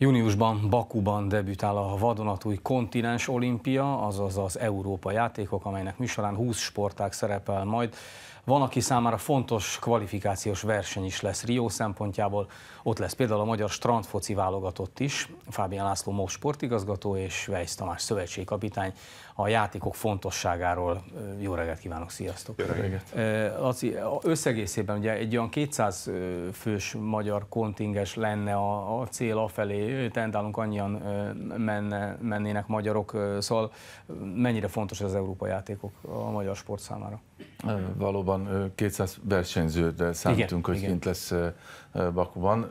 Júniusban Bakuban debütál a vadonatúj kontinens olimpia, azaz az Európa játékok, amelynek műsorán 20 sportág szerepel majd. Van, aki számára fontos kvalifikációs verseny is lesz Rio szempontjából. Ott lesz például a magyar strandfoci válogatott is. Fábián László MOV sportigazgató és Vejsz Tamás szövetségkapitány a játékok fontosságáról. Jó reggelt kívánok, sziasztok! Jó reggelt! Laci, összegészében ugye egy olyan 200 fős magyar kontinges lenne a, a cél afelé, tendálunk annyian menne, mennének magyarok, szóval mennyire fontos az Európa játékok a magyar sport számára? Valóban 200 versenyzőre számítunk, igen, hogy igen. kint lesz Bakuban,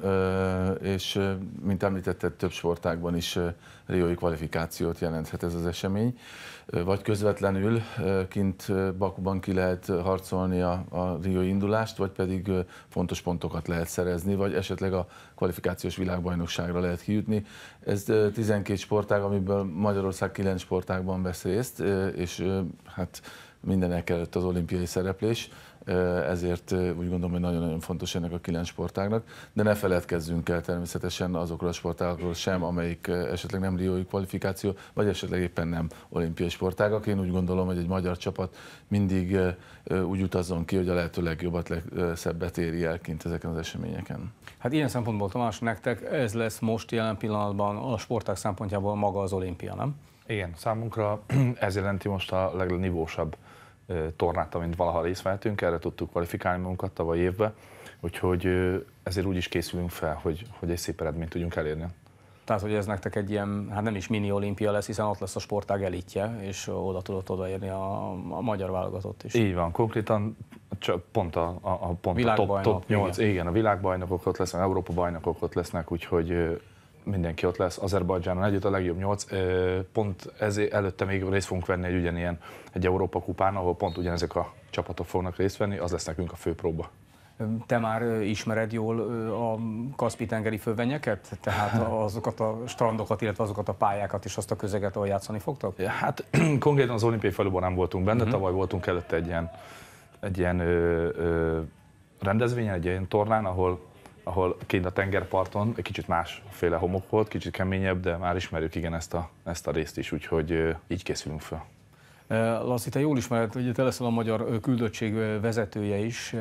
és mint említetted, több sportágban is riói kvalifikációt jelenthet ez az esemény. Vagy közvetlenül kint Bakuban ki lehet harcolni a, a riói indulást, vagy pedig fontos pontokat lehet szerezni, vagy esetleg a kvalifikációs világbajnokságra lehet kijutni. Ez 12 sportág, amiből Magyarország 9 sportágban vesz részt, és hát mindenek előtt az olimpiai szereplés, ezért úgy gondolom, hogy nagyon-nagyon fontos ennek a kilenc sportágnak, de ne feledkezzünk el természetesen azokról a sportágokról sem, amelyik esetleg nem riói kvalifikáció, vagy esetleg éppen nem olimpiai sportágak. Én úgy gondolom, hogy egy magyar csapat mindig úgy utazzon ki, hogy a lehető legjobbat, legszebbet éri el kint ezeken az eseményeken. Hát ilyen szempontból Tamás, nektek ez lesz most jelen pillanatban a sportág szempontjából maga az olimpia, nem? Igen, számunkra ez jelenti most a legnívósabb tornát, amint valaha részt vehetünk, erre tudtuk kvalifikálni magunkat tavaly évben, úgyhogy ezért úgy is készülünk fel, hogy, hogy egy szép eredményt tudjunk elérni. Tehát, hogy ez nektek egy ilyen, hát nem is mini olimpia lesz, hiszen ott lesz a sportág elitje, és oda tudott odaérni a, a magyar válogatott is. Így van, konkrétan csak pont a, a, a, pont a top, top 8, igen. igen, a világbajnokok ott lesznek, Európa bajnokok ott lesznek, úgyhogy mindenki ott lesz, Azerbajdzsánon együtt a legjobb nyolc. Pont ezért előtte még részt fogunk venni egy ugyanilyen egy Európa kupán, ahol pont ugyanezek a csapatok fognak részt venni, az lesz nekünk a fő próba. Te már ismered jól a Kaszpi-tengeri fővenyeket? Tehát azokat a strandokat, illetve azokat a pályákat és azt a közeget, ahol játszani fogtok? Ja, hát konkrétan az olimpiai faluban nem voltunk benne, uh-huh. tavaly voltunk előtte egy ilyen, egy ilyen ö, ö, rendezvényen, egy ilyen tornán, ahol ahol kint a tengerparton egy kicsit másféle homok volt, kicsit keményebb, de már ismerjük igen ezt a, ezt a részt is, úgyhogy így készülünk fel. Laci, te jól ismered, hogy te leszel a magyar küldöttség vezetője is.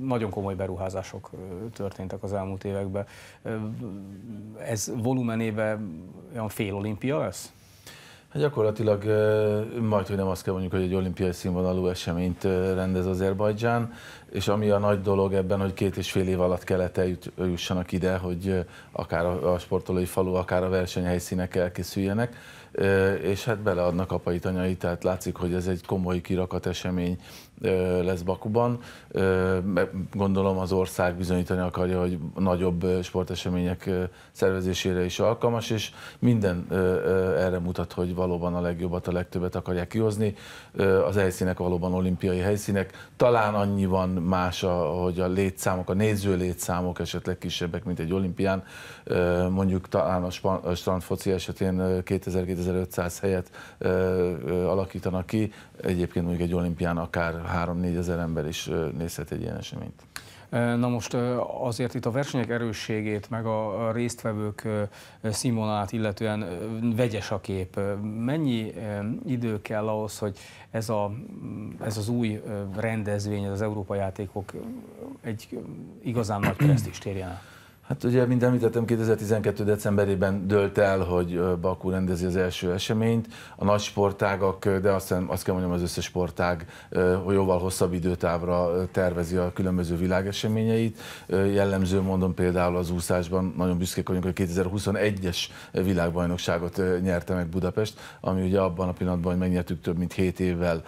Nagyon komoly beruházások történtek az elmúlt években. Ez volumenéve olyan fél olimpia lesz? Hát gyakorlatilag majd, hogy nem azt kell mondjuk, hogy egy olimpiai színvonalú eseményt rendez Azerbajdzsán, és ami a nagy dolog ebben, hogy két és fél év alatt kellett eljussanak ide, hogy akár a sportolói falu, akár a versenyhelyszínek elkészüljenek, és hát beleadnak apait, anyait, tehát látszik, hogy ez egy komoly kirakat esemény, lesz Bakuban. Gondolom az ország bizonyítani akarja, hogy nagyobb sportesemények szervezésére is alkalmas, és minden erre mutat, hogy valóban a legjobbat, a legtöbbet akarják kihozni. Az helyszínek valóban olimpiai helyszínek. Talán annyi van más, hogy a létszámok, a néző létszámok esetleg kisebbek, mint egy olimpián. Mondjuk talán a strandfoci esetén 2000-2500 helyet alakítanak ki. Egyébként mondjuk egy olimpián akár 3-4 ezer ember is nézhet egy ilyen eseményt. Na most azért itt a versenyek erősségét, meg a résztvevők színvonalát illetően vegyes a kép. Mennyi idő kell ahhoz, hogy ez, a, ez az új rendezvény, az Európa játékok egy igazán nagy keresztést érjen el? Hát ugye, mint említettem, 2012. decemberében dölt el, hogy Bakú rendezi az első eseményt. A nagy sportágak, de aztán azt kell mondjam, az összes sportág jóval hosszabb időtávra tervezi a különböző világeseményeit. Jellemző mondom például az úszásban, nagyon büszkék vagyunk, hogy 2021-es világbajnokságot nyerte meg Budapest, ami ugye abban a pillanatban, hogy megnyertük több mint 7 évvel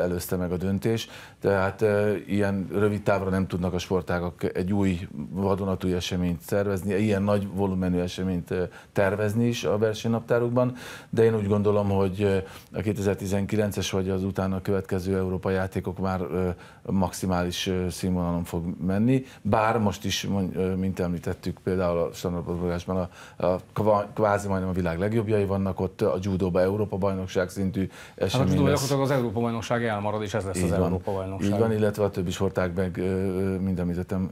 előzte meg a döntés. Tehát ilyen rövid távra nem tudnak a sportágak egy új vadonatúj esemény eseményt szervezni, ilyen nagy volumenű eseményt tervezni is a versenynaptárukban, de én úgy gondolom, hogy a 2019-es vagy az utána következő Európa játékok már maximális színvonalon fog menni, bár most is, mint említettük, például a standardbozgásban a, a kvázi majdnem a világ legjobbjai vannak ott, a judóba Európa bajnokság szintű esemény hát a judó az Európa bajnokság elmarad, és ez lesz Így az van. Európa bajnokság. Így van, illetve a többi sporták meg mind említettem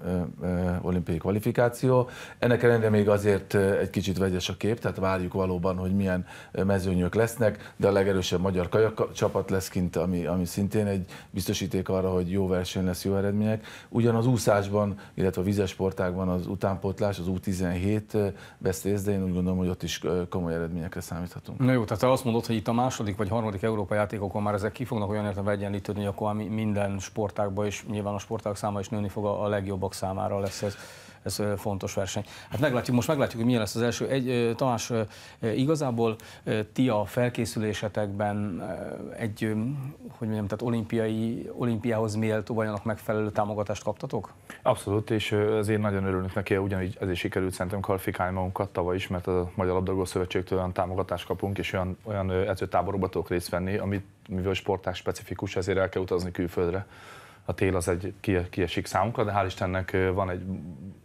olimpiai kvalifikáció, koncepció. Ennek ellenére még azért egy kicsit vegyes a kép, tehát várjuk valóban, hogy milyen mezőnyök lesznek, de a legerősebb magyar kajak csapat lesz kint, ami, ami szintén egy biztosíték arra, hogy jó verseny lesz, jó eredmények. Ugyan az úszásban, illetve a vizes az utánpótlás, az U17 Best de én úgy gondolom, hogy ott is komoly eredményekre számíthatunk. Na jó, tehát te azt mondod, hogy itt a második vagy harmadik Európa játékokon már ezek ki fognak olyan értelemben egyenlítődni, akkor ami minden sportágban, és nyilván a sportág száma is nőni fog, a legjobbak számára lesz ez ez fontos verseny. Hát meglátjuk, most meglátjuk, hogy milyen lesz az első. Egy, Tamás, igazából ti a felkészülésetekben egy, hogy mondjam, tehát olimpiai, olimpiához méltó annak megfelelő támogatást kaptatok? Abszolút, és azért nagyon örülünk neki, ugyanígy ezért sikerült szerintem kvalifikálni magunkat tavaly is, mert a Magyar Labdarúgó Szövetségtől olyan támogatást kapunk, és olyan, olyan edzőtáborokba tudok részt venni, amit, mivel sportág specifikus, ezért el kell utazni külföldre a tél az egy kiesik számunkra, de hál' Istennek van egy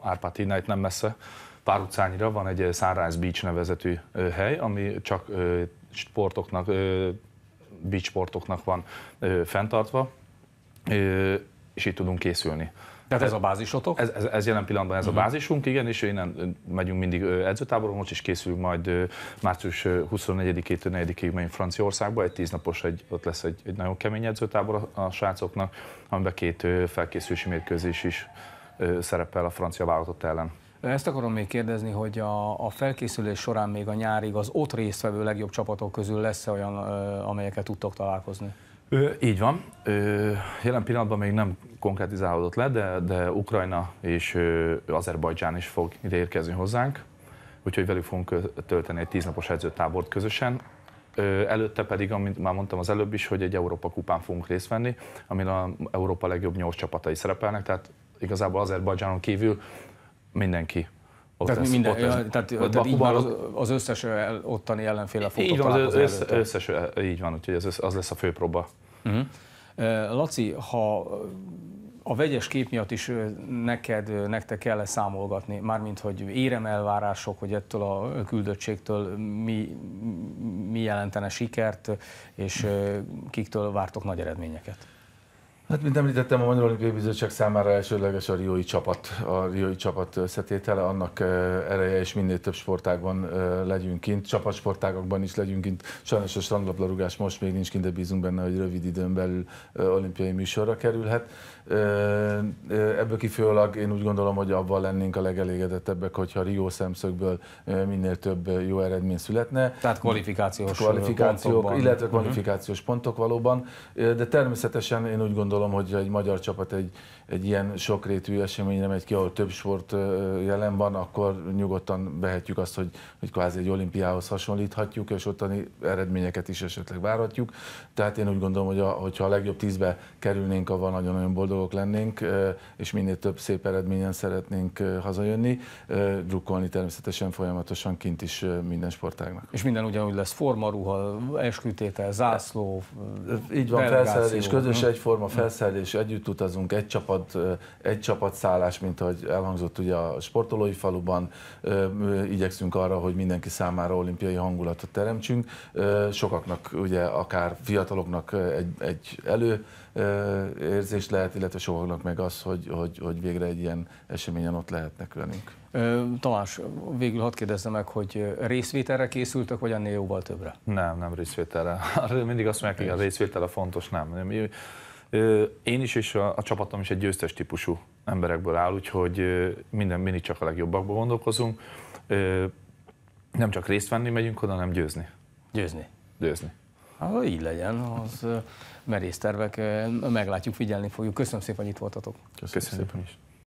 Árpád Night nem messze, pár utcányira van egy Sunrise Beach nevezetű hely, ami csak sportoknak, beach sportoknak van fenntartva, és itt tudunk készülni. Tehát ez a bázisotok? Ez, ez, ez jelen pillanatban ez uh-huh. a mhm. bázisunk, igen, és innen megyünk mindig edzőtáboron, most is készülünk majd március 24-4-ig megyünk Franciaországba, egy tíznapos, egy, ott lesz egy, egy nagyon kemény edzőtábor a, a srácoknak, amiben két felkészülési mérkőzés is szerepel a francia válogatott ellen. Ezt akarom még kérdezni, hogy a, a felkészülés során még a nyárig az ott résztvevő legjobb csapatok közül lesz olyan, amelyeket tudtok találkozni? Ö, így van. Ö, jelen pillanatban még nem konkrétizálódott le, de, de Ukrajna és ö, Azerbajdzsán is fog ide érkezni hozzánk, úgyhogy velük fogunk tölteni egy tíznapos edzőtábort közösen. Ö, előtte pedig, amit már mondtam az előbb is, hogy egy Európa kupán fogunk részt venni, amin a Európa legjobb nyolc csapatai szerepelnek, tehát igazából Azerbajdzsánon kívül mindenki ott tehát, lesz, minden, ott ja, tehát, ott tehát így már az, az összes ottani ellenféle fog Így van, az össz, összes, így van, úgyhogy az, az lesz a fő próba. Uh-huh. Mhm. Laci, ha a vegyes kép miatt is neked, nektek kell -e számolgatni, mármint, hogy éremelvárások, hogy ettől a küldöttségtől mi, mi jelentene sikert, és kiktől vártok nagy eredményeket? Hát, mint említettem, a Magyar Olimpiai Bizottság számára elsődleges a riói csapat, a riói csapat összetétele, annak ereje és minél több sportágban legyünk kint, csapatsportágakban is legyünk kint. Sajnos a strandlabdarúgás most még nincs kint, de bízunk benne, hogy rövid időn belül olimpiai műsorra kerülhet. Ebből kifolyólag én úgy gondolom, hogy abban lennénk a legelégedettebbek, hogyha Rio szemszögből minél több jó eredmény születne. Tehát kvalifikációs, kvalifikációk, pontokban. illetve mhm. kvalifikációs uh-huh. pontok valóban, de természetesen én úgy gondolom, gondolom, hogy egy magyar csapat egy egy ilyen sokrétű eseményre megy ki, ahol több sport jelen van, akkor nyugodtan vehetjük azt, hogy, hogy kvázi egy olimpiához hasonlíthatjuk, és ottani eredményeket is esetleg várhatjuk. Tehát én úgy gondolom, hogy a, hogyha a legjobb tízbe kerülnénk, avval nagyon-nagyon boldogok lennénk, és minél több szép eredményen szeretnénk hazajönni, drukkolni természetesen folyamatosan kint is minden sportágnak. És minden ugyanúgy lesz forma ruha, eskütétel, zászló, Így van, felszerelés, közös hm. egyforma felszerelés, együtt utazunk, egy csapat csapat, egy csapatszállás, mint ahogy elhangzott ugye a sportolói faluban, igyekszünk arra, hogy mindenki számára olimpiai hangulatot teremtsünk. Sokaknak, ugye akár fiataloknak egy, egy elő érzés lehet, illetve sokaknak meg az, hogy, hogy, hogy végre egy ilyen eseményen ott lehetnek velünk. Tamás, végül hadd kérdezzem meg, hogy részvételre készültek vagy ennél jóval többre? Nem, nem részvételre. Mindig azt mondják, hogy a részvétel a fontos, nem. Én is és a, a csapatom is egy győztes típusú emberekből áll, úgyhogy minden mindig csak a legjobbakból gondolkozunk. Nem csak részt venni megyünk oda, hanem győzni. Győzni. Győzni. Ha így legyen, az merész tervek, meglátjuk, figyelni fogjuk. Köszönöm szépen, hogy itt voltatok. Köszönöm, Köszönöm szépen is.